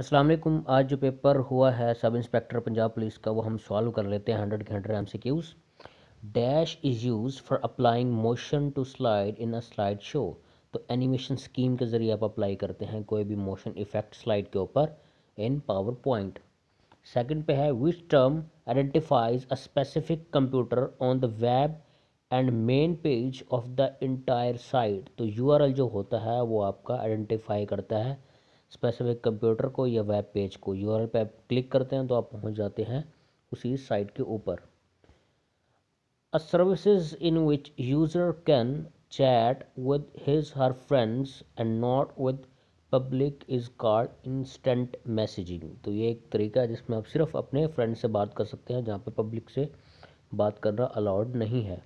असलम आज जो पेपर हुआ है सब इंस्पेक्टर पंजाब पुलिस का वो हम सॉल्व कर लेते हैं हंड्रेड के hundred M C Qs dash is used for applying motion to slide in a slide show तो एनिमेशन स्कीम के ज़रिए आप अप्लाई करते हैं कोई भी मोशन इफेक्ट स्लाइड के ऊपर इन पावर पॉइंट सेकेंड पे है which term identifies a specific computer on the web and main page of the entire site तो एल जो होता है वो आपका आइडेंटिफाई करता है स्पेसिफिक कंप्यूटर को या वेब पेज को यू आर पे क्लिक करते हैं तो आप पहुंच जाते हैं उसी साइट के ऊपर a services in which user can chat with his her friends and not with public is called instant messaging तो ये एक तरीका है जिसमें आप सिर्फ अपने फ्रेंड से बात कर सकते हैं जहाँ पे पब्लिक से बात करना अलाउड नहीं है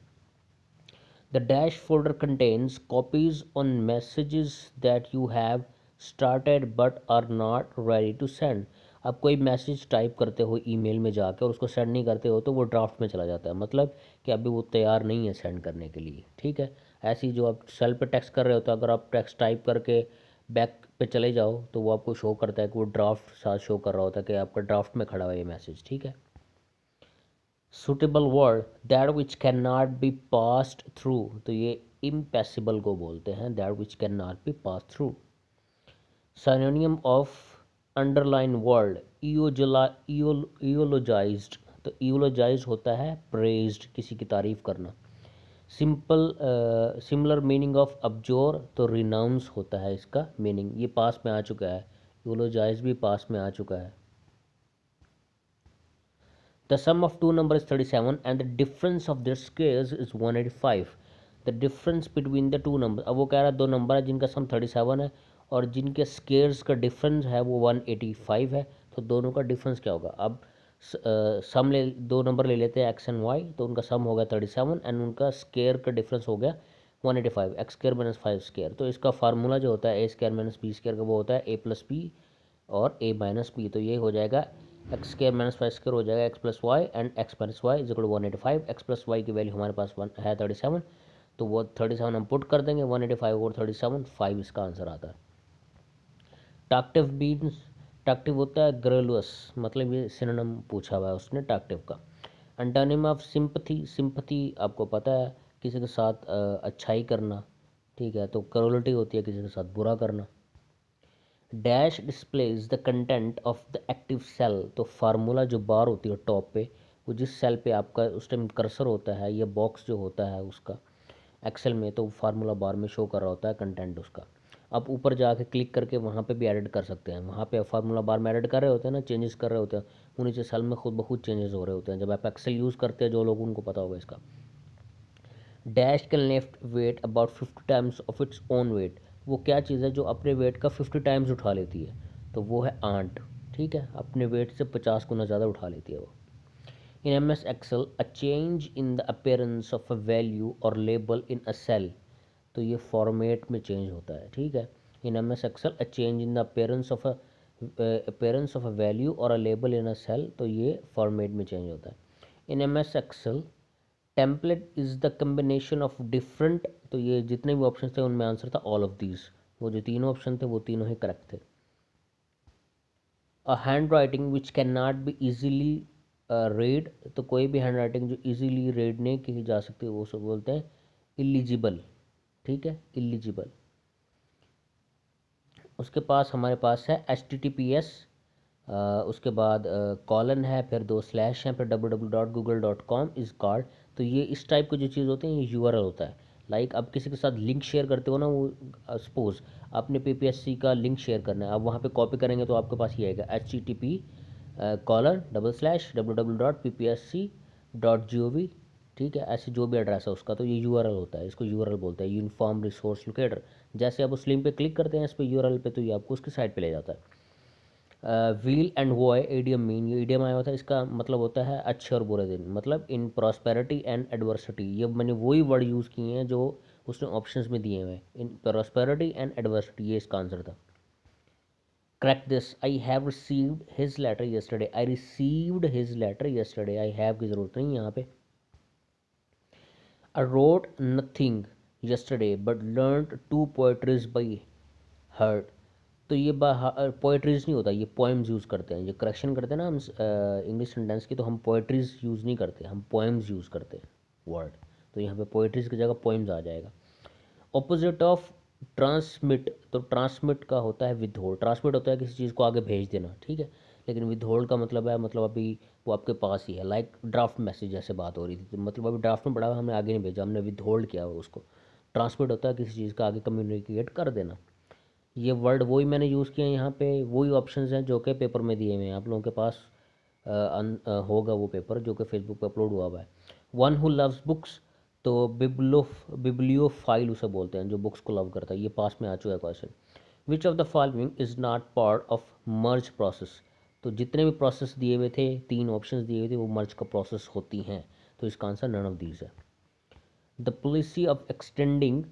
the dash folder contains copies on messages that you have started but are not ready to send आप कोई मैसेज टाइप करते हो ईमेल में जाके और उसको सेंड नहीं करते हो तो वो ड्राफ्ट में चला जाता है मतलब कि अभी वो तैयार नहीं है सेंड करने के लिए ठीक है ऐसी जो आप सेल पे टेक्स्ट कर रहे हो तो अगर आप टेक्स्ट टाइप करके बैक पे चले जाओ तो वो आपको शो करता है कि वो ड्राफ्ट साथ शो कर रहा होता है कि आपका ड्राफ्ट में खड़ा हुआ ये मैसेज ठीक है suitable word that which can not be passed through तो ये इम्पेसिबल को बोलते हैं that which can not be pass through synonym of underline word ईओजला तो ईओलोजाइज होता है प्रेज्ड किसी की तारीफ करना simple similar meaning of abjure तो रिनाउंस होता है इसका मीनिंग ये पास में आ चुका है ईओलोजाइज भी पास में आ चुका है the sum of two number is thirty seven and the difference of difference of is one eighty five the difference between the two number अब वो कह रहा है दो नंबर है जिनका सम थर्टी सेवन है और जिनके स्केयर्स का डिफरेंस है वो 185 है तो दोनों का डिफरेंस क्या होगा अब सम ले दो नंबर ले लेते हैं एक्स एंड वाई तो उनका सम हो गया थर्टी सेवन एंड उनका स्केयर का डिफरेंस हो गया one eighty five X square minus five square तो इसका फार्मूला जो होता है A square minus B square का वो होता है ए प्लस बी और ए माइनस पी तो ये हो जाएगा X square minus five square हो जाएगा X plus Y and X minus Y is equal one eighty five X plus Y की वैल्यू हमारे पास वन है थर्टी सेवन तो वो थर्टी सेवन हम पुट कर देंगे वन एटी फाइव और थर्टी सेवन फाइव इसका आंसर आता है टाक्टिव बीन्स टाक्टिव होता है ग्रेलुअस मतलब ये सिनोनम पूछा हुआ है उसने टाक्टिव का एंटानिम ऑफ सिंपथी सिंपथी आपको पता है किसी के साथ अच्छाई करना ठीक है तो क्रोलिटी होती है किसी के साथ बुरा करना dash display is the content of the active cell तो फार्मूला जो बार होती है टॉप पे वो जिस सेल पे आपका उस टाइम कर्सर होता है या बॉक्स जो होता है उसका एक्सेल में तो फार्मूला बार में शो कर रहा होता है कंटेंट उसका आप ऊपर जाके क्लिक करके वहाँ पे भी एडिट कर सकते हैं वहाँ पे फार्मूला बार में एडिट कर रहे होते हैं ना चेंजेस कर रहे होते हैं उन्नीस साल में खुद बहुत चेंजेस हो रहे होते हैं जब आप एक्सेल यूज़ करते हैं जो लोग उनको पता होगा इसका dash can lift weight about fifty times of its own weight वो क्या चीज़ है जो अपने वेट का फिफ्टी टाइम्स उठा लेती है तो वो है आंट ठीक है अपने वेट से पचास गुना ज़्यादा उठा लेती है वो in M S Excel a change in the appearance of a value और लेबल इन अ सेल तो ये फॉर्मेट में चेंज होता है ठीक है in M S Excel a change in the of a appearance of a value और a label in a cell तो ये फॉर्मेट में चेंज होता है in M S Excel template is the combination of different तो ये जितने भी ऑप्शन थे उनमें आंसर था ऑल ऑफ दीज वो जो तीनों ऑप्शन थे वो तीनों ही करेक्ट थे a handwriting which can not be easily read तो कोई भी हैंड राइटिंग जो ईजीली रेड नहीं की जा सकती वो सब बोलते हैं इलिजिबल ठीक है एलिजिबल उसके पास हमारे पास है H T T P S उसके बाद कॉलन है फिर दो स्लैश हैं फिर W W dot Google dot com is called तो ये इस टाइप की जो चीज़ होती हैं ये यू आर एल होता है लाइक like, आप किसी के साथ लिंक शेयर करते हो ना वो सपोज़ आपने पी पी एस सी का लिंक शेयर करना है आप वहाँ पे कॉपी करेंगे तो आपके पास ये आएगा H T T P colon double slash W W dot P P S C dot G O V ठीक है ऐसे जो भी एड्रेस है उसका तो ये यू होता है इसको यू बोलते हैं यूनिफॉर्म रिसोर्स लोकेटर जैसे आप उस लिंक पे क्लिक करते हैं इस पर यू आर तो ये आपको उसकी साइट पे ले जाता है weal and woe idiom mean ये एडियम आया होता है इसका मतलब होता है अच्छे और बुरे दिन मतलब इन प्रॉस्पेरिटी एंड एडवर्सिटी ये मैंने वही वर्ड यूज़ किए हैं जो उसने ऑप्शंस में दिए हुए हैं इन प्रॉस्पेरिटी एंड एडवर्सिटी ये इसका आंसर था correct this I have received his letter yesterday I received his letter yesterday I have की ज़रूरत नहीं यहाँ पे I wrote nothing yesterday but learned two poetries by heart. तो ये पोइट्रीज़ नहीं होता ये पोएम्स यूज़ करते हैं ये करेक्शन करते हैं ना हम इंग्लिश सेंटेंस की तो हम पोइट्रीज़ यूज़ नहीं करते हम पोएम्स यूज़ करते हैं वर्ड तो यहाँ पे पोइट्रीज़ की जगह पोएम्स आ जाएगा ऑपोजिट ऑफ ट्रांसमिट तो ट्रांसमिट का होता है विधोर ट्रांसमिट होता है किसी चीज़ को आगे भेज देना ठीक है लेकिन होल्ड का मतलब है मतलब अभी वो आपके पास ही है लाइक ड्राफ्ट मैसेज जैसे बात हो रही थी तो मतलब अभी ड्राफ्ट में बढ़ा हुआ हमने आगे नहीं भेजा हमने विधोल्ड किया हुआ उसको ट्रांसमिट होता है किसी चीज़ का आगे कम्युनिकेट कर देना ये वर्ड वही मैंने यूज़ किया यहाँ पर वही ऑप्शन हैं जो कि पेपर में दिए हुए हैं आप लोगों के पास होगा वो पेपर जो कि फेसबुक पर अपलोड हुआ हुआ है वन हु लव्स बुक्स तो बिब्लो बिब्लियो फाइल उसे बोलते हैं जो बुक्स को लव करता है ये पास में आ चुका है question which of the following is not part of merge process तो जितने भी प्रोसेस दिए हुए थे तीन ऑप्शन दिए हुए थे वो मर्ज का प्रोसेस होती हैं तो इसका आंसर नन ऑफ दीज है the policy of extending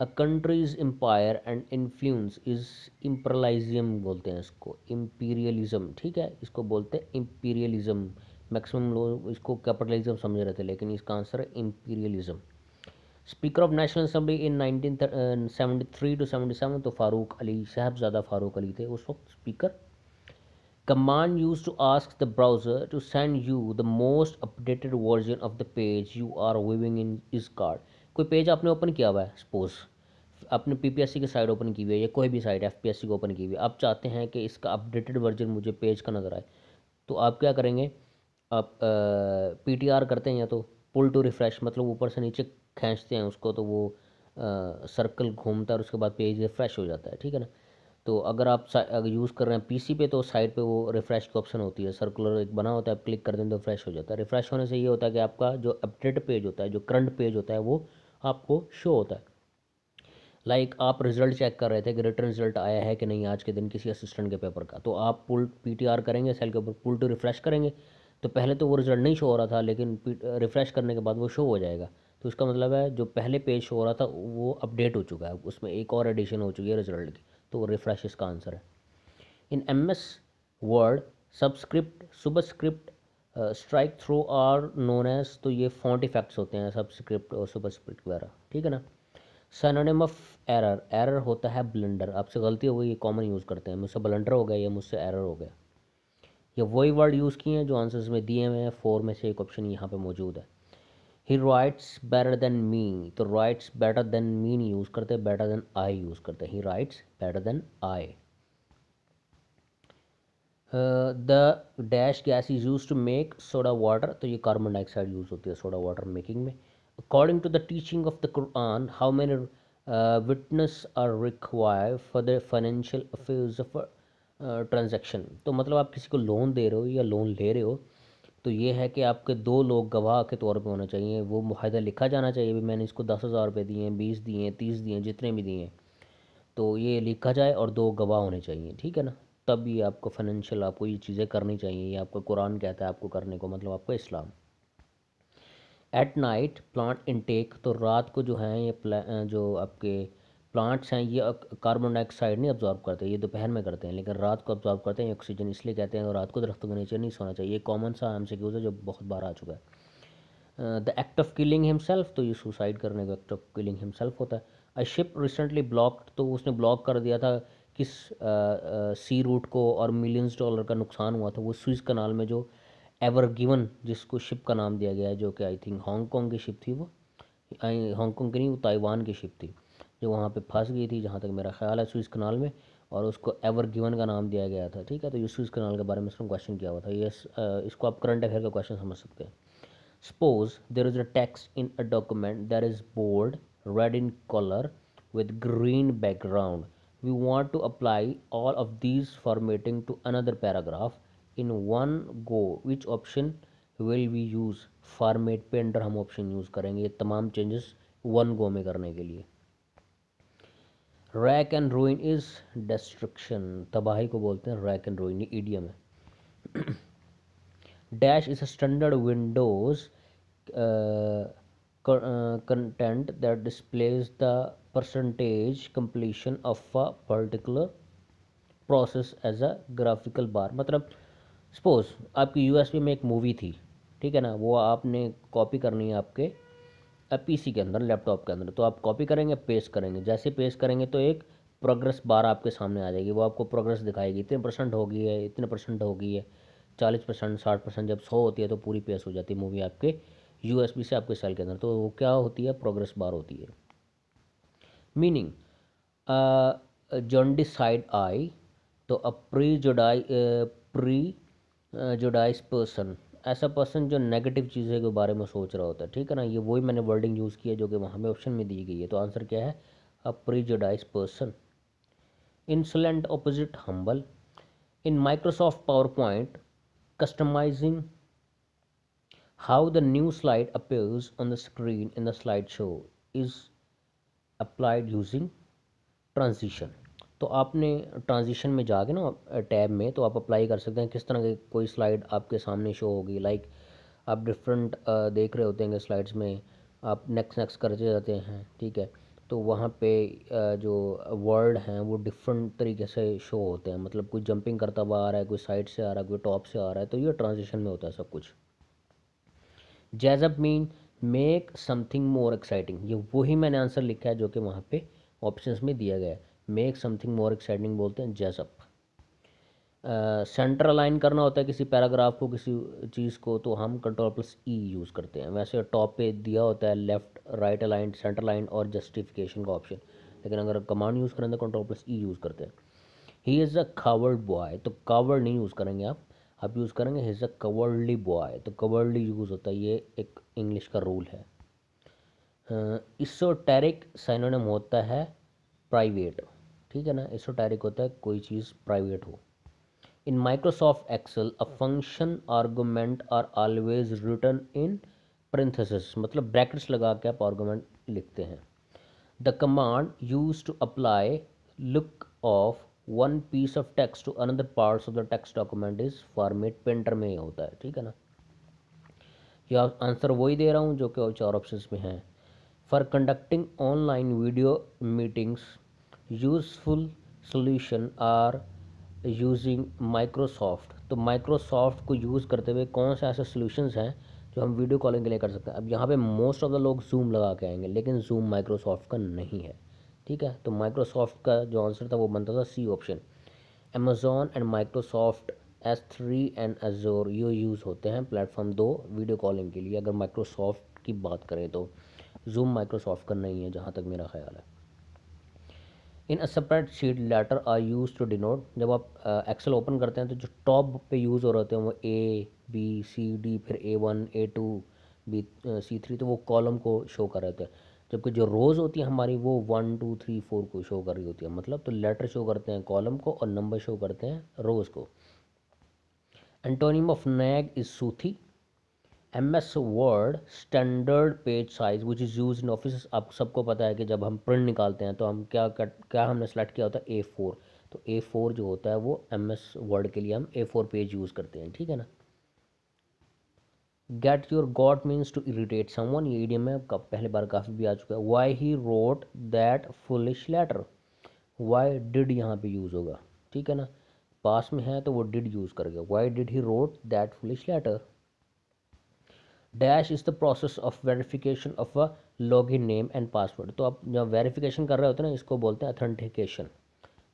a countries empire and influence is imperialism बोलते हैं इसको इम्पीरियलिज्म ठीक है इसको बोलते हैं इम्पीरियलिज्म मैक्सिमम लोग इसको कैपिटलिज्म समझ रहे थे लेकिन इसका आंसर है imperialism speaker of national assembly in nineteen seventy three to seventy seven तो फ़ारूक अली साहबजादा फ़ारूक अली थे उस वक्त speaker command used to ask the browser to send you the most updated version of the page you are viewing in is card कोई page आपने open किया हुआ है suppose आपने पी सी की साइड ओपन की हुई है या कोई भी साइड एस सी को ओपन की हुई है आप चाहते हैं कि इसका अपडेटेड वर्जन मुझे पेज का नज़र आए तो आप क्या करेंगे आप पी टी आर करते हैं या तो पुल टू रिफ़्रेश मतलब ऊपर से नीचे खींचते हैं उसको तो वो आ, सर्कल घूमता है और उसके बाद पेज रिफ़्रेश हो जाता है ठीक है ना तो अगर आप अगर यूज़ कर रहे हैं पीसी पे तो साइड पे वो रिफ़्रेश की ऑप्शन होती है सर्कुलर एक बना होता है आप क्लिक कर दें तो फ्रेश हो जाता है रिफ़्रेश होने से ये होता है कि आपका जो अपडेट पेज होता है जो करंट पेज होता है वो आपको शो होता है लाइक like आप रिजल्ट चेक कर रहे थे कि रिटर्न रिजल्ट आया है कि नहीं आज के दिन किसी असिस्टेंट के पेपर का तो आप पुल पी करेंगे सेल के ऊपर पुल टू रिफ़्रेश करेंगे तो पहले तो वो रिजल्ट नहीं शो हो रहा था लेकिन रिफ़्रेश करने के बाद वो शो हो जाएगा तो उसका मतलब है जो पहले पेज शो हो रहा था वो अपडेट हो चुका है उसमें एक और एडिशन हो चुकी है रिजल्ट की तो रिफ्रेश इसका आंसर है in M S Word subscript subscript strikethrough are known as तो ये फॉन्ट इफेक्ट्स होते हैं सबस्क्रिप्ट और सुबस्क्रिप्ट वगैरह ठीक है ना सैनोनिम ऑफ एरर एरर होता है ब्लेंडर आपसे गलती हो गई ये कॉमन यूज़ करते हैं मुझसे ब्लेंडर हो गया या मुझसे एरर हो गया ये वही वर्ड यूज़ किए हैं जो आंसर्स में दिए हुए हैं फोर में से एक ऑप्शन यहाँ पे मौजूद है he writes better than me तो राइट्स बेटर देन मी नहीं यूज़ करते बेटर देन आई यूज़ करते he writes better than I the dash gas is use to make soda water तो ये कार्बन डाइऑक्साइड यूज़ होती है सोडा वाटर मेकिंग में according to the teaching of the Quran how many witness are require for the financial affairs of transaction तो मतलब आप किसी को लोन दे रहे हो या लोन ले रहे हो तो ये है कि आपके दो लोग गवाह के तौर पे होना चाहिए वो माहा लिखा जाना चाहिए भी मैंने इसको दस हज़ार रुपये दिए हैं बीस दिए हैं तीस दिए हैं जितने भी दिए हैं तो ये लिखा जाए और दो गवाह होने चाहिए ठीक है ना तब ये आपको फाइनेंशियल आपको ये चीज़ें करनी चाहिए ये आपका कुरान कहता है आपको करने को मतलब आपका इस्लाम एट नाइट प्लांट इनटेक तो रात को जो है ये जो आपके प्लांट्स हैं ये कार्बन डाइऑक्साइड नहीं ऑब्जॉर्व करते ये दोपहर में करते हैं लेकिन रात को ऑब्जॉर्व करते हैं ऑक्सीजन इसलिए कहते हैं और रात को दरख्तों के नीचे नहीं सोना चाहिए ये कॉमन सा एम है जो बहुत बार आ चुका है the act of killing himself तो ये सुसाइड करने का एक्ट ऑफ किलिंग हिमसेल्फ होता है आई शिप रिसेंटली ब्लॉक्ड तो उसने ब्लॉक कर दिया था किस सी रूट को और मिलियंस डॉलर का नुकसान हुआ था वो स्विस कनाल में जो एवर गिवन जिसको शिप का नाम दिया गया है जो कि आई थिंक हांगकॉन्ग की शिप थी वो हांगकॉन्ग की नहीं वो ताइवान की शिप थी जो वहाँ पे फंस गई थी जहाँ तक मेरा ख्याल है स्विस कनाल में और उसको एवर गिवन का नाम दिया गया था ठीक है तो ये स्विस कनाल के बारे में इसने क्वेश्चन किया हुआ था ये इसको आप करंट अफेयर का क्वेश्चन समझ सकते हैं suppose there is a text in a document there is bold red in colour with green background we want to apply all of these formatting to another paragraph in one go which option will we use format पे अंडर हम option use करेंगे ये तमाम changes one go में करने के लिए wreck and ruin is destruction तबाही को बोलते हैं रैक एंड रोइन ईडियम है dash is standard windows content that displays the percentage completion of a particular process as a graphical bar मतलब सपोज आपकी यूएसबी में एक मूवी थी ठीक है ना वो आपने कॉपी करनी है आपके पीसी के अंदर लैपटॉप के अंदर तो आप कॉपी करेंगे पेस्ट करेंगे जैसे पेस्ट करेंगे तो एक प्रोग्रेस बार आपके सामने आ जाएगी वो आपको प्रोग्रेस दिखाएगी इतने परसेंट हो गई है इतने परसेंट हो गई है चालीस परसेंट साठ परसेंट जब सौ होती है तो पूरी पेश हो जाती है मूवी आपके यू से आपके सेल के अंदर तो वो क्या होती है प्रोग्रेस बार होती है मीनिंग जॉन्डिसाइड आई तो a prejudiced prejudiced person ऐसा पर्सन जो नेगेटिव चीज़ों के बारे में सोच रहा होता है ठीक है ना ये वही मैंने वर्डिंग यूज़ की है जो कि वहाँ में ऑप्शन में दी गई है तो आंसर क्या है a prejudiced person insolent opposite humble in Microsoft PowerPoint customising how the new slide appears on the screen in the slide show is applied using transition तो आपने ट्रांजिशन में जाके ना टैब में तो आप अप्लाई कर सकते हैं किस तरह की कोई स्लाइड आपके सामने शो होगी लाइक आप डिफरेंट देख रहे होते हैं स्लाइड्स में आप नेक्स्ट नेक्स्ट करते जाते हैं ठीक है तो वहाँ पे जो वर्ड हैं वो डिफरेंट तरीके से शो होते हैं मतलब कोई जंपिंग करता हुआ आ रहा है कोई साइड से आ रहा है कोई टॉप से आ रहा है तो ये ट्रांजिशन में होता है सब कुछ jazz up mean make something more exciting ये वही मैंने आंसर लिखा है जो कि वहाँ पे ऑप्शंस में दिया गया है मेक समथिंग मोर एक्साइटिंग बोलते हैं जैसअप सेंटर अलाइन करना होता है किसी पैराग्राफ को किसी चीज़ को तो हम कंट्रोल प्लस ई यूज़ करते हैं वैसे टॉप पे दिया होता है left right align centre line और जस्टिफिकेशन का ऑप्शन लेकिन अगर कमांड यूज़ करें तो कंट्रोल प्लस ई यूज़ करते हैं he is a coward boy तो कावर्ड नहीं यूज़ करेंगे आप आप यूज़ करेंगे he is a cowardly boy तो कवर्डली यूज़ होता है ये एक इंग्लिश का रूल है इसोटेरिक साइनोनिम होता है प्राइवेट ठीक है ना इसोटैरिक होता है कोई चीज़ प्राइवेट हो in Microsoft Excel a function argument are always return in parenthesis मतलब ब्रैकेट्स लगा के आप आर्गूमेंट लिखते हैं the command use to apply look of one piece of text to another parts of the text document is format painter में होता है ठीक है ना ये आंसर वही दे रहा हूँ जो कि चार ऑप्शन में हैं for conducting online video meetings useful solution are using Microsoft तो माइक्रोसॉफ्ट को यूज़ करते हुए कौन से ऐसे सोल्यूशंस हैं जो हम वीडियो कॉलिंग के लिए कर सकते हैं अब यहाँ पे मोस्ट ऑफ द लोग जूम लगा के आएंगे लेकिन जूम माइक्रोसॉफ्ट का नहीं है ठीक है तो माइक्रोसॉफ्ट का जो आंसर था वो बनता था C option Amazon and Microsoft S three and Azure you use होते हैं प्लेटफॉर्म दो वीडियो कॉलिंग के लिए अगर माइक्रोसॉफ्ट की बात करें तो जूम माइक्रोसॉफ्ट का नहीं है जहाँ तक मेरा ख्याल है in a separate sheet letter are use to denote जब आप एक्सेल uh, ओपन करते हैं तो जो टॉप पे यूज़ हो रहे होते हैं वो ए बी सी डी फिर A one A two B C three तो वो कॉलम को शो कर रहे थे जबकि जो रोज़ होती है हमारी वो वन टू थ्री फोर को शो कर रही होती है मतलब तो लेटर शो करते हैं कॉलम को और नंबर शो करते हैं रोज़ को antonym of nag is soothe M S Word standard page size which is use in office आप सबको पता है कि जब हम प्रिंट निकालते हैं तो हम क्या क्या हमने सेलेक्ट किया होता है ए फोर तो ए फोर जो होता है वो एम एस वर्ड के लिए हम ए फोर पेज यूज़ करते हैं ठीक है ना get your goat means to irritate someone ये ईडियम में पहले बार काफ़ी भी आ चुका है why he wrote that foolish letter why did यहाँ पर यूज़ होगा ठीक है ना पास में है तो वो डिड यूज़ कर गया why did he wrote that foolish letter dash is the process of verification of a log in name and password तो आप जब वेरिफिकेशन कर रहे होते हैं ना इसको बोलते हैं अथेंटिकेशन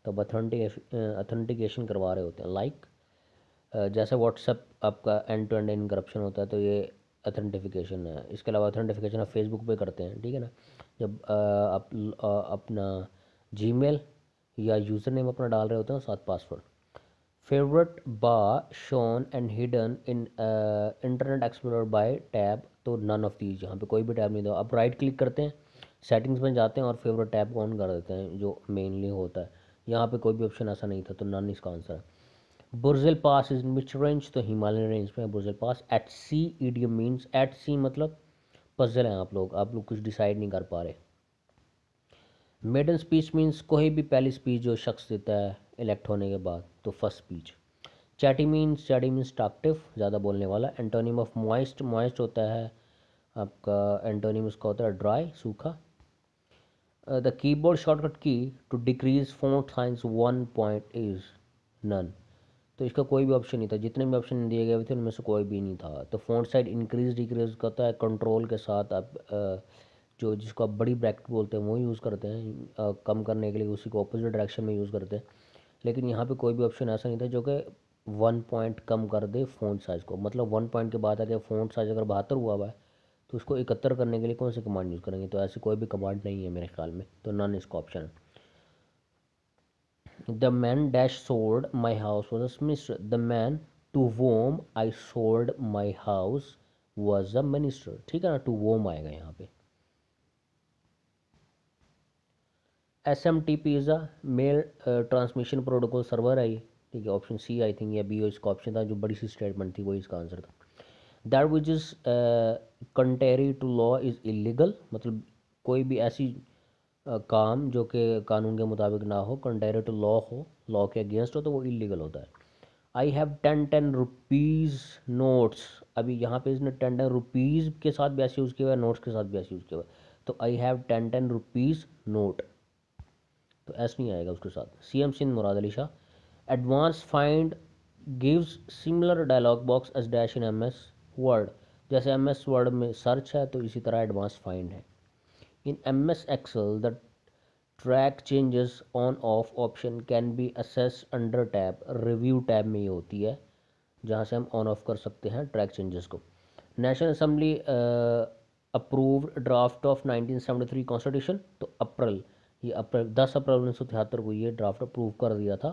तो आप अथेंटिकेशन करवा रहे होते हैं लाइक like, जैसे व्हाट्सएप आपका एंड टू एंड इनक्रप्शन होता है तो ये अथेंटिफिकेशन है इसके अलावा अथेंटिफिकेशन आप फेसबुक पे करते हैं ठीक है ना जब आप अपना जीमेल या यूज़र नेम अपना डाल रहे होते हैं साथ password favorite bar shown and hidden in uh, internet explorer by tab तो none of these यहाँ पे कोई भी टैब नहीं था आप राइट क्लिक करते हैं सेटिंग्स में जाते हैं और फेवरेट टैब ऑन कर देते हैं जो मेनली होता है यहाँ पे कोई भी ऑप्शन ऐसा नहीं था तो नन इसका आंसर है Burzil pass is which range तो हिमालयन रेंज में Burzil pass at sea idiom means at sea मतलब पजल हैं आप लोग आप लोग कुछ डिसाइड नहीं कर पा रहे मेडन स्पीच मीन्स कोई भी पहली स्पीच जो शख्स देता है इलेक्ट होने के बाद तो first speech chatty means chatty means talkative ज़्यादा बोलने वाला एंटोनिम ऑफ मॉइस्ट मॉइस्ट होता है आपका एंटोनिम उसका होता है ड्राई सूखा the keyboard shortcut key to decrease four science one point is none तो इसका कोई भी ऑप्शन नहीं था जितने भी ऑप्शन दिए गए थे उनमें से कोई भी नहीं था तो फोन साइड इंक्रीज डिक्रीज करता है कंट्रोल के साथ आप uh, जो जिसको आप बड़ी ब्रैकेट बोलते हैं वो यूज़ करते हैं uh, कम करने के लिए उसी को अपोजिट डायरेक्शन में यूज़ करते हैं लेकिन यहाँ पे कोई भी ऑप्शन ऐसा नहीं था जो कि वन पॉइंट कम कर दे फोन साइज़ को मतलब वन पॉइंट के बाद अगर फोन साइज़ अगर बहत्तर हुआ हुआ है तो उसको इकहत्तर करने के लिए कौन से कमांड यूज़ करेंगे तो ऐसी कोई भी कमांड नहीं है मेरे ख्याल में तो नन इसका ऑप्शन है the man dash sold my house was a minister the man to whom i sold my house was ठीक है ना टू वोम आएगा यहाँ पर S M T P is a mail transmission protocol server है ये ठीक है ऑप्शन सी आई थिंक या बी इसका ऑप्शन था जो बड़ी सी स्टेटमेंट थी वही इसका आंसर था that which is contrary to law is illegal मतलब कोई भी ऐसी uh, काम जो कि कानून के मुताबिक ना हो कंटेरी टू लॉ हो लॉ के अगेंस्ट हो तो वो इलीगल होता है I have ten ten rupees notes अभी यहाँ पे इसने टेन टेन रुपीज़ के साथ भी ऐसे यूज़ किया हुआ है नोट्स के साथ भी ऐसे यूज़ किया हुआ है तो I have ten ten rupees note तो एस नहीं आएगा उसके साथ C M Sindh Murad Ali Shah advance find gives similar dialog box S dash in M S Word जैसे एम एस वर्ड में सर्च है तो इसी तरह एडवांस फाइंड है in M S Excel the track changes on off option can be असेस under tab review tab में ही होती है जहाँ से हम ऑन ऑफ कर सकते हैं ट्रैक चेंजेस को National Assembly approve draft of 1973 constitution तो अप्रैल ये अप्रैल दस अप्रैल उन्नीस सौ तिहत्तर को ये ड्राफ्ट अप्रूव कर दिया था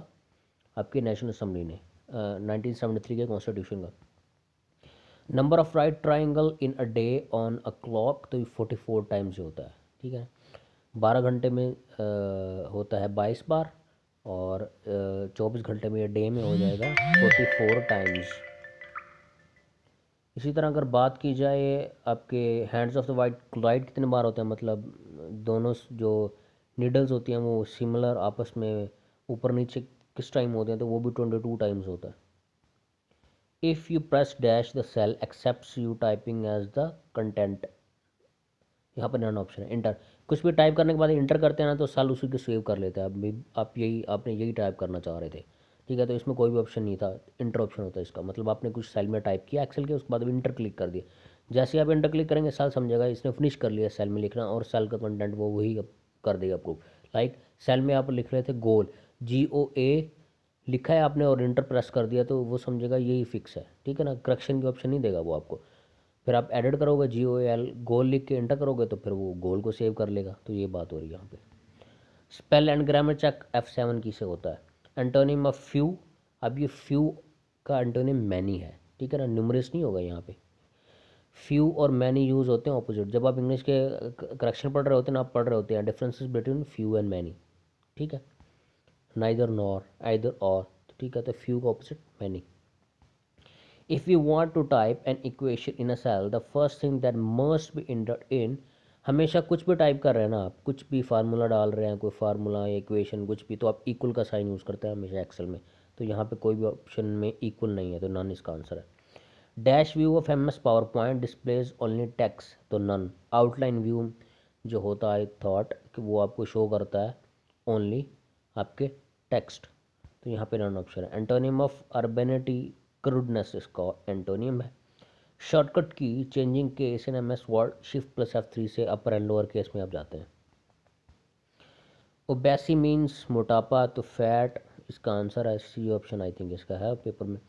आपके नेशनल असम्बली ने नाइनटीन सेवेंटी थ्री के कॉन्स्टिट्यूशन का number of right triangle in a day on a clock तो ये फोर्टी फोर टाइम्स होता है ठीक है बारह घंटे में आ, होता है बाईस बार और चौबीस घंटे में या डे में हो जाएगा फोर्टी फोर टाइम्स इसी तरह अगर बात की जाए आपके hands of the white right कितने बार होते हैं मतलब दोनों जो निडल्स होती हैं वो सिमिलर आपस में ऊपर नीचे किस टाइम होते हैं तो वो भी ट्वेंटी टू टाइम्स होता है if you press dash the cell accept you typing as the content यहाँ पर नन ऑप्शन है इंटर कुछ भी टाइप करने के बाद इंटर करते हैं ना तो सेल उसी को सेव कर लेते हैं अभी आप यही आपने यही टाइप करना चाह रहे थे ठीक है तो इसमें कोई भी ऑप्शन नहीं था इंटर ऑप्शन होता है इसका मतलब आपने कुछ सेल में टाइप किया एक्सेल के उसके बाद इंटर क्लिक कर दिया जैसे आप इंटर क्लिक करेंगे सेल समझेगा इसने फिनिश कर लिया सेल में लिखना और सेल का कंटेंट वो वही कर देगा प्रूफ लाइक सेल में आप लिख रहे थे गोल जी ओ ए लिखा है आपने और इंटर प्रेस कर दिया तो वो समझेगा यही फिक्स है ठीक है ना करेक्शन की ऑप्शन नहीं देगा वो आपको फिर आप एडिट करोगे जी ओ एल गोल लिख के इंटर करोगे तो फिर वो गोल को सेव कर लेगा तो ये बात हो रही है यहाँ पे spell and grammar check F seven key से होता है एंटोनिम ऑफ फ्यू अब ये फ्यू का एंटोनिम मैनी है ठीक है ना न्यूमरस नहीं होगा यहाँ पे फ्यू और मैनी यूज़ होते हैं ऑपोजिट जब आप इंग्लिश के करेक्शन पढ़ रहे होते हैं ना आप पढ़ रहे होते हैं differences between few and many ठीक है नाइदर नॉर आइदर और तो ठीक है तो फ्यू का opposite many if you want to type an equation in a cell the first thing that must be end in हमेशा कुछ भी टाइप कर रहे हैं ना आप कुछ भी फार्मूला डाल रहे हैं कोई फार्मूला इक्वेशन कुछ भी तो आप इक्वल का साइन यूज़ करते हैं हमेशा एक्सेल में तो यहाँ पे कोई भी ऑप्शन में इक्वल नहीं है तो नॉन इसका आंसर है dash view of M S PowerPoint displays only text तो नन आउटलाइन व्यू जो होता है थाट कि वो आपको शो करता है ओनली आपके टेक्स्ट तो यहाँ पे नन ऑप्शन है एंटोनियम ऑफ अर्बेनिटी क्रूडनेस इसका एंटोनियम है shortcut key changing case in M S Word shift plus F three से अपर एंड लोअर केस में आप जाते हैं ओबेसी मीन्स मोटापा तो फैट इसका आंसर है सी ऑप्शन आई थिंक इसका है पेपर में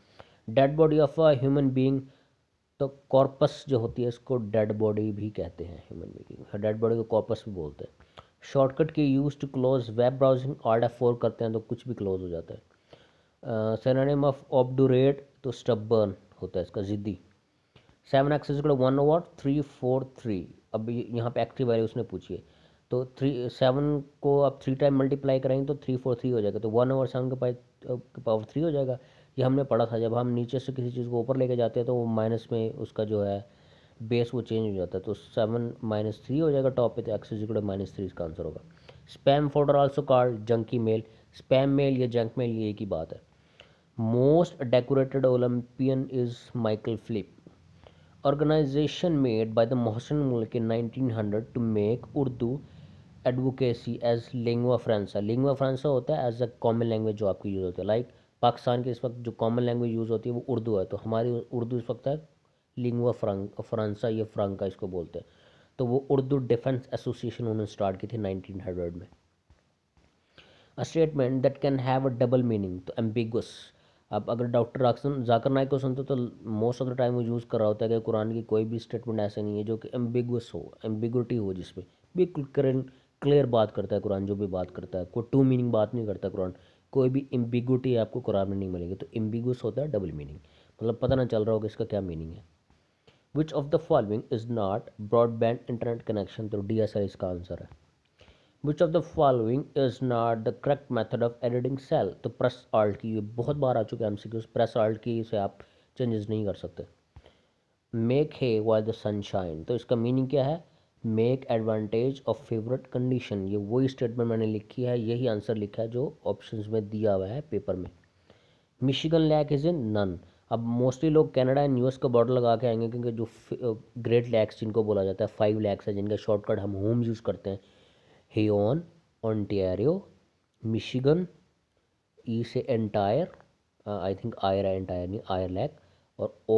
dead body of a human being तो कॉर्पस जो होती है इसको डेड बॉडी भी कहते हैं ह्यूमन बीइंग हाँ, डेड बॉडी को कॉर्पस भी बोलते हैं shortcut key use to close web browsing alt F four करते हैं तो कुछ भी क्लोज हो जाता है सेनानेम ऑफ ऑबडूरेट तो स्टबर्न होता है इसका ज़िद्दी seven x one over three four three अब यहाँ पे एक्टिव वैल्यू उसने पूछी है तो थ्री सेवन को आप थ्री टाइम मल्टीप्लाई करेंगे तो थ्री फोर थ्री हो जाएगा तो वन ओवर सेवन के पाई पावर थ्री हो जाएगा ये हमने पढ़ा था जब हम नीचे से किसी चीज़ को ऊपर लेके जाते हैं तो वो माइनस में उसका जो है बेस वो चेंज हो जाता है तो सेवन माइनस थ्री हो जाएगा टॉप पे तो एक्स इजिकल माइनस थ्री इसका आंसर होगा spam folder also called junk mail spam mail या जंक मेल ये एक ही बात है most decorated Olympian is Michael Phelps organisation made by the Mohsen Mulk nineteen hundred to make Urdu advocacy as lingua franca lingua franca होता है as a common language जो आपकी यूज़ होती है like पाकिस्तान की इस वक्त जो कॉमन लैंग्वेज यूज़ होती है वो उर्दू है तो हमारी उर्दू इस वक्त है लिंगवा फ्रांग फ्रांसा या फ्रांका इसको बोलते हैं तो वो उर्दू डिफेंस एसोसिएशन उन्होंने स्टार्ट की थी नाइनटीन हंड्रेड में a statement that can have a double meaning तो एम्बिगस अब अगर डॉक्टर राक्सन जाकर नायक को सुनते तो मोस्ट ऑफ द टाइम वो यूज़ कर रहा होता है कि कुरान की कोई भी स्टेटमेंट ऐसे नहीं है जो कि एम्बिगस हो एम्बिगुटी हो जिसमें बिल्कुल क्लियर बात करता है कुरान जो भी बात करता है कोई टू मीनिंग बात नहीं करता कुरान कोई भी एम्बिगुटी आपको कुरान में नहीं मिलेगी तो इम्बिगुस होता है डबल मीनिंग मतलब पता ना चल रहा होगा इसका क्या मीनिंग है which of the following is not broadband internet connection तो डी एस एल इसका आंसर है which of the following is not the correct method of editing cell तो प्रेस आल्ट की ये बहुत बार आ चुके हैं M C Qs press alt key से आप चेंजेस नहीं कर सकते मेक है वाई द सनशाइन तो इसका मीनिंग क्या है make advantage of favourite condition ये वही स्टेटमेंट मैंने लिखी है यही आंसर लिखा है जो ऑप्शंस में दिया हुआ है पेपर में Michigan lake is in none अब मोस्टली लोग कनाडा एंड यूएस का बॉर्डर लगा के आएंगे क्योंकि जो ग्रेट लैक्स जिनको बोला जाता है फाइव लैक्स है जिनका शॉर्टकट हम होम यूज़ करते हैं ऑन ऑनटेरियो मिशिगन ई से entire I think Erie entire नहीं आयर लैक और ओ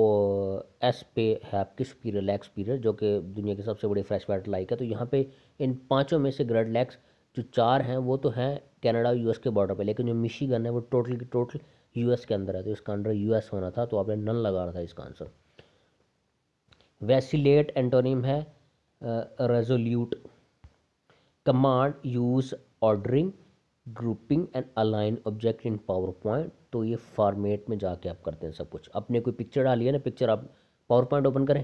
एस पे है आपकी सुपीरियर लैक्स सुपीरियर जो कि दुनिया के सबसे बड़े फ्रेश वाटर लाइक है तो यहाँ पे इन पांचों में से ग्रड लैक्स जो चार हैं वो तो हैं कनाडा और यूएस के बॉर्डर पे लेकिन जो मिशीगन है वो टोटल की टोटल यूएस के अंदर है तो इसका अंडर यूएस होना था तो आपने नन लगाना था इसका आंसर वैसीट एंटोनिम है resolute command use ordering grouping and align object in PowerPoint तो ये फॉर्मेट में जाके आप करते हैं सब कुछ अपने कोई पिक्चर डाली है ना पिक्चर आप पावर पॉइंट ओपन करें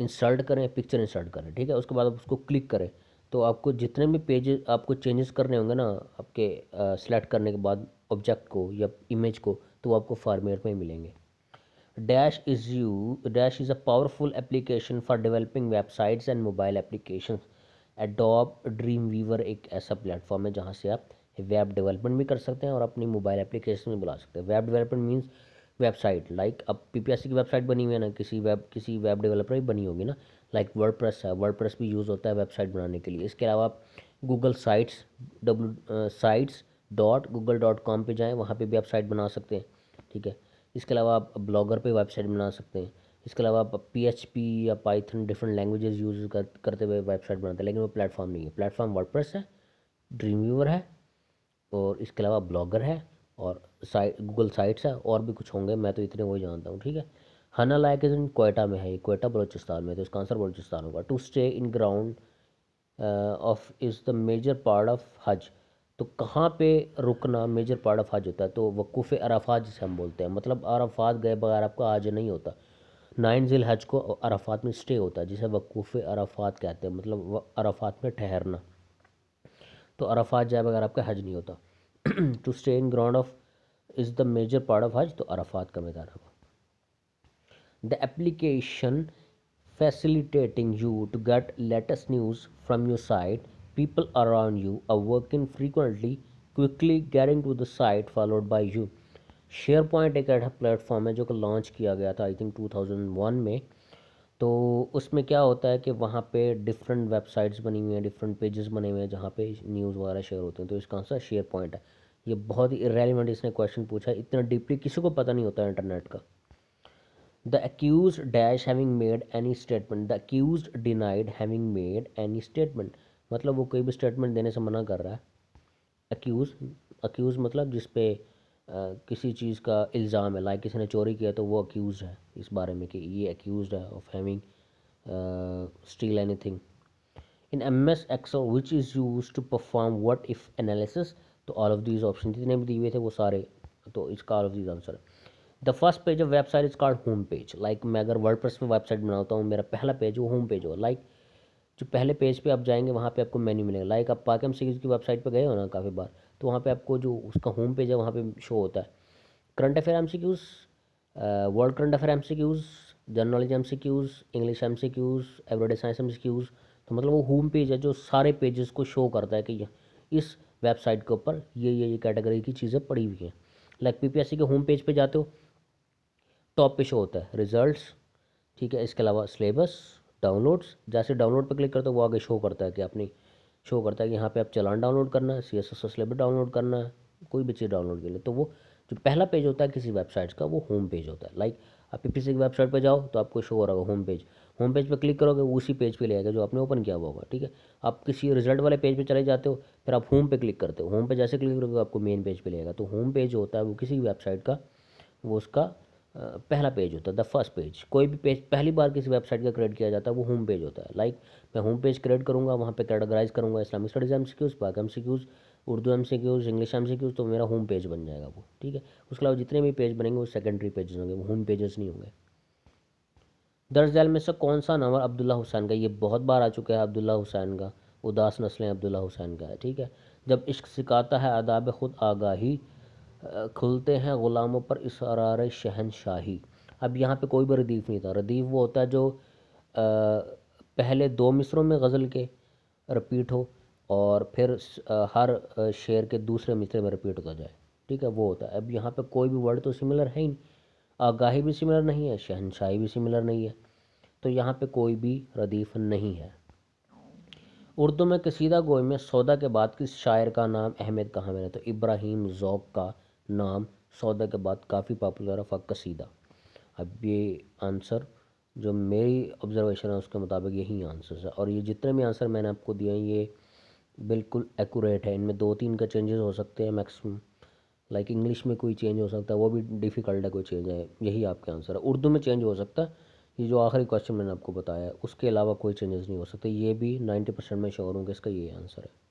इंसर्ट करें पिक्चर इंसर्ट करें ठीक है उसके बाद आप उसको क्लिक करें तो आपको जितने भी पेजेस आपको चेंजेस करने होंगे ना आपके सेलेक्ट करने के बाद ऑब्जेक्ट को या इमेज को तो वो आपको फॉर्मेट में मिलेंगे dash is you dash is a powerful application for developing websites and mobile application Adobe Dreamweaver एक ऐसा प्लेटफॉर्म है जहाँ से आप वेब डेवलपमेंट भी कर सकते हैं और अपनी मोबाइल एप्लीकेशन भी बुला सकते हैं web development means website like अब पीपीएससी की वेबसाइट बनी हुई है ना किसी वेब किसी वेब डेवलपर भी बनी होगी ना लाइक वर्डप्रेस है वर्डप्रेस भी यूज़ होता है वेबसाइट बनाने के लिए इसके अलावा आप Google Sites W sites dot Google dot com पर जाएँ वहाँ पर वेबसाइट बना सकते हैं ठीक है इसके अलावा आप ब्लॉगर पर वेबसाइट बना सकते हैं इसके अलावा आप पी एच पी या पाइथन डिफरेंट लैंग्वेजेस यूज़ कर, करते हुए वेबसाइट बनाते हैं लेकिन वो प्लेटफॉर्म नहीं है प्लेटफॉर्म वर्डप्रेस है ड्रीम व्यूवर है और इसके अलावा ब्लॉगर है और साइट गूगल साइट्स है और भी कुछ होंगे मैं तो इतने वही जानता हूँ ठीक है हना लाइक इन कोयटा में है ये कोयटा बलोचिस्तान में तो इसका आंसर बलोचिस्तान होगा to stay in ground of is the major part of हज तो कहाँ पे रुकना मेजर पार्ट ऑफ हज होता है तो वकूफ़ अराफात जिसे हम बोलते हैं मतलब अराफात गए बगैर आपका हज नहीं होता नाइन जिल हज को अराफात में स्टे होता है जिसे वकूफ़ अराफात कहते हैं मतलब अरफात में ठहरना तो अरफात जाए बगैर आपका हज नहीं होता to stay in ground of is the major part of हज तो अराफात का मैदान होगा the application facilitating you to get latest news from your site people around you are working frequently quickly going to the site followed by you SharePoint एक ऐसा platform है जो कि लॉन्च किया गया था आई थिंक 2001 में तो उसमें क्या होता है कि वहाँ पे डिफरेंट वेबसाइट्स बनी हुई हैं डिफरेंट पेजेस बने हुए हैं जहाँ पे न्यूज़ वगैरह शेयर होते हैं तो इसका आंसर शेयर पॉइंट है ये बहुत ही रेलिवेंट इसने क्वेश्चन पूछा इतना डीपली किसी को पता नहीं होता इंटरनेट का the accused dash having made any statement the accused denied having made any statement मतलब वो कोई भी स्टेटमेंट देने से मना कर रहा है एक्यूज एक्यूज मतलब जिसपे किसी चीज़ का इल्ज़ाम है लाइक किसी ने चोरी किया तो वो अक्यूज़ है इस बारे में कि ये अक्यूज़ है of having steal anything in M S Excel which is use to perform what if analysis तो ऑल ऑफ दीज ऑप्शन जितने भी दिए हुए थे वो सारे तो इसका ऑल ऑफ दीज आंसर है the first page of website is called home page like मैं अगर वर्ड में वेबसाइट बनाता हूँ मेरा पहला पेज वो होम पेज हो लाइक like, जो पहले पेज पे आप जाएंगे वहाँ पे आपको मेन्यू मिलेगा लाइक like, आप पाकिम सीरीज़ की वेबसाइट पे गए हो ना काफ़ी बार तो वहाँ पे आपको जो उसका होम पेज है वहाँ पे शो होता है current affair M C Qs world current affair M C Qs general knowledge M C Qs English M C Qs everyday science M C Qs तो मतलब वो होम पेज है जो सारे पेजेस को शो करता है कि इस वेबसाइट के ऊपर ये ये ये कैटेगरी की चीज़ें पड़ी हुई हैं लाइक पीपीएससी के होम पेज पे जाते हो टॉप पे शो होता है रिजल्ट्स ठीक है इसके अलावा सिलेबस डाउनलोड्स जैसे डाउनलोड पर क्लिक करते हो वो आगे शो करता है कि अपनी शो करता है कि यहाँ पे आप चलान डाउनलोड करना है C S S syllabus download करना है कोई भी चीज़ डाउनलोड के लिए तो वो जो पहला पेज होता है किसी वेबसाइट का वो होम पेज होता है लाइक आप किसी वेबसाइट पर जाओ तो आपको शो हो रहा होगा होम पेज होम पेज पर क्लिक करोगे उसी पेज पे ले आएगा जो आपने ओपन किया हुआ होगा ठीक है आप किसी रिजल्ट वाले पेज पे चले जाते हो फिर आप होम पे क्लिक करते हो होम पे जैसे क्लिक करोगे आपको मेन पेज पर ले आएगा तो होम पेज होता है वो किसी वेबसाइट का वो उसका पहला पेज होता है द फर्स्ट पेज कोई भी पेज पहली बार किसी वेबसाइट का क्रिएट किया जाता है वो होम पेज होता है लाइक like, मैं होम पेज क्रिएट करूँगा वहाँ पे कैटेगराइज करूँगा Islamic studies M C Qs Pak M C Qs Urdu M C Qs English M C Qs तो मेरा होम पेज बन जाएगा वो ठीक है उसके अलावा जितने भी पेज बनेंगे वो सेकेंडरी पेजेस होंगे वो होम पेजेस नहीं होंगे दर्ज दैल में से कौन सा नंबर अब्दुल्ला हुसैन का ये बहुत बार आ चुका है अब्दुल्ला हुसैन का उदास नस्लें अब्दुल्ला हुसैन का है ठीक है जब इश्क सिखाता है आदाब ख़ुद आगाही खुलते हैं ग़ुलामों पर इसरार शहनशाही अब यहाँ पे कोई भी रदीफ़ नहीं था रदीफ़ वो होता है जो पहले दो मिसरों में गज़ल के रिपीट हो और फिर हर शेर के दूसरे मिसरे में रिपीट होता जाए ठीक है वो होता है अब यहाँ पे कोई भी वर्ड तो सिमिलर है ही नहीं आगाही भी सिमिलर नहीं है शहनशाही भी सिमिलर नहीं है तो यहाँ पर कोई भी रदीफ़ नहीं है उर्दू में कसीदा गोई में सौदा के बाद किस शायर का नाम अहमद कहाँ मिला तो इब्राहिम ज़ौक का नाम सौदा के बाद काफ़ी पॉपुलर है फ़क्का अब ये आंसर जो मेरी ऑब्जर्वेशन है उसके मुताबिक यही आंसर है और ये जितने भी आंसर मैंने आपको दिए हैं ये बिल्कुल एक्यूरेट है इनमें दो तीन का चेंजेस हो सकते हैं मैक्सिमम लाइक इंग्लिश में कोई चेंज हो सकता है वो भी डिफ़िकल्ट है कोई चेंज है यही आपके आंसर है उर्दू में चेंज हो सकता है ये जो आखिरी क्वेश्चन मैंने आपको बताया है उसके अलावा कोई चेंजेस नहीं हो सकते ये भी नाइन्टी परसेंट मैं श्योर हूँ कि इसका ये आंसर है